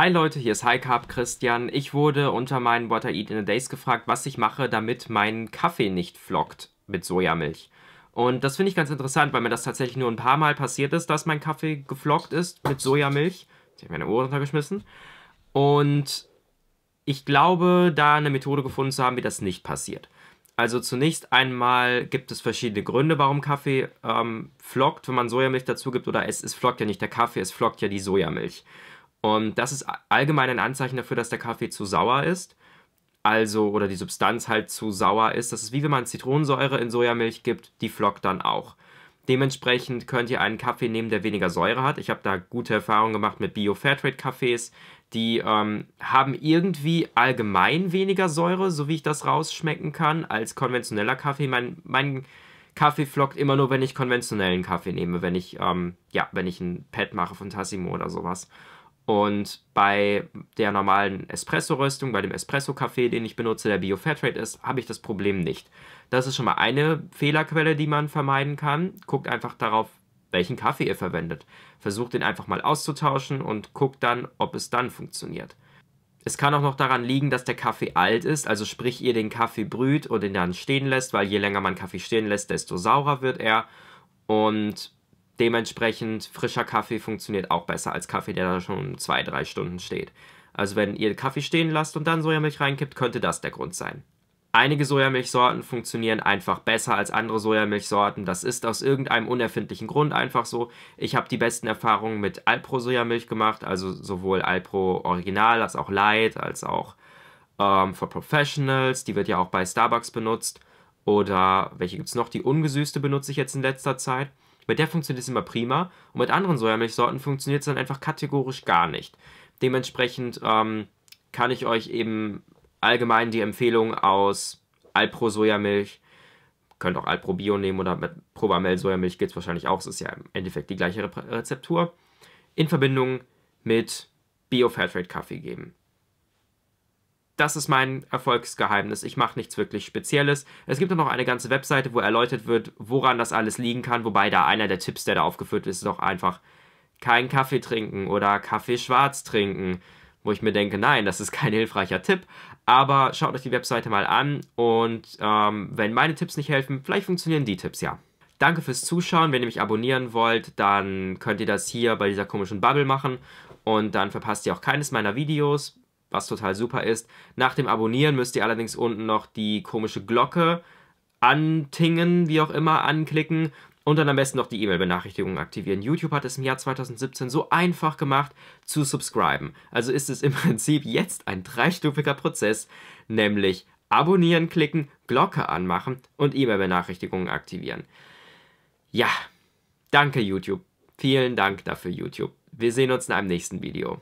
Hi Leute, hier ist Highcarb Christian. Ich wurde unter meinen What I Eat in a Days gefragt, was ich mache, damit mein Kaffee nicht flockt mit Sojamilch. Und das finde ich ganz interessant, weil mir das tatsächlich nur ein paar Mal passiert ist, dass mein Kaffee geflockt ist mit Sojamilch. Ich habe meine Ohren runtergeschmissen. Und ich glaube, da eine Methode gefunden zu haben, wie das nicht passiert. Also zunächst einmal gibt es verschiedene Gründe, warum Kaffee ähm, flockt, wenn man Sojamilch dazu gibt oder es, es flockt ja nicht der Kaffee, es flockt ja die Sojamilch. Und das ist allgemein ein Anzeichen dafür, dass der Kaffee zu sauer ist. Also, oder die Substanz halt zu sauer ist. Das ist wie wenn man Zitronensäure in Sojamilch gibt, die flockt dann auch. Dementsprechend könnt ihr einen Kaffee nehmen, der weniger Säure hat. Ich habe da gute Erfahrungen gemacht mit Bio-Fairtrade-Kaffees. Die ähm, haben irgendwie allgemein weniger Säure, so wie ich das rausschmecken kann, als konventioneller Kaffee. Mein, mein Kaffee flockt immer nur, wenn ich konventionellen Kaffee nehme, wenn ich, ähm, ja, wenn ich ein Pad mache von Tassimo oder sowas. Und bei der normalen Espresso-Röstung, bei dem Espresso-Kaffee, den ich benutze, der Bio-Fairtrade ist, habe ich das Problem nicht. Das ist schon mal eine Fehlerquelle, die man vermeiden kann. Guckt einfach darauf, welchen Kaffee ihr verwendet. Versucht den einfach mal auszutauschen und guckt dann, ob es dann funktioniert. Es kann auch noch daran liegen, dass der Kaffee alt ist, also sprich ihr den Kaffee brüht und ihn dann stehen lässt, weil je länger man Kaffee stehen lässt, desto saurer wird er. Und Dementsprechend frischer Kaffee funktioniert auch besser als Kaffee, der da schon zwei, drei Stunden steht. Also wenn ihr Kaffee stehen lasst und dann Sojamilch reinkippt, könnte das der Grund sein. Einige Sojamilchsorten funktionieren einfach besser als andere Sojamilchsorten. Das ist aus irgendeinem unerfindlichen Grund einfach so. Ich habe die besten Erfahrungen mit Alpro Sojamilch gemacht, also sowohl Alpro Original als auch Light, als auch ähm, für Professionals. Die wird ja auch bei Starbucks benutzt. Oder welche gibt es noch? Die ungesüßte benutze ich jetzt in letzter Zeit. Mit der funktioniert es immer prima und mit anderen Sojamilchsorten funktioniert es dann einfach kategorisch gar nicht. Dementsprechend ähm, kann ich euch eben allgemein die Empfehlung aus Alpro Sojamilch, könnt auch Alpro Bio nehmen oder mit Probamel Sojamilch geht es wahrscheinlich auch, es ist ja im Endeffekt die gleiche Rezeptur, in Verbindung mit Bio Fairtrade Kaffee geben das ist mein Erfolgsgeheimnis. Ich mache nichts wirklich Spezielles. Es gibt auch noch eine ganze Webseite, wo erläutert wird, woran das alles liegen kann. Wobei da einer der Tipps, der da aufgeführt ist, ist auch einfach keinen Kaffee trinken oder Kaffee schwarz trinken. Wo ich mir denke, nein, das ist kein hilfreicher Tipp. Aber schaut euch die Webseite mal an und ähm, wenn meine Tipps nicht helfen, vielleicht funktionieren die Tipps ja. Danke fürs Zuschauen. Wenn ihr mich abonnieren wollt, dann könnt ihr das hier bei dieser komischen Bubble machen und dann verpasst ihr auch keines meiner Videos was total super ist. Nach dem Abonnieren müsst ihr allerdings unten noch die komische Glocke antingen, wie auch immer, anklicken und dann am besten noch die E-Mail-Benachrichtigung aktivieren. YouTube hat es im Jahr 2017 so einfach gemacht, zu subscriben. Also ist es im Prinzip jetzt ein dreistufiger Prozess, nämlich abonnieren klicken, Glocke anmachen und E-Mail-Benachrichtigungen aktivieren. Ja, danke YouTube. Vielen Dank dafür, YouTube. Wir sehen uns in einem nächsten Video.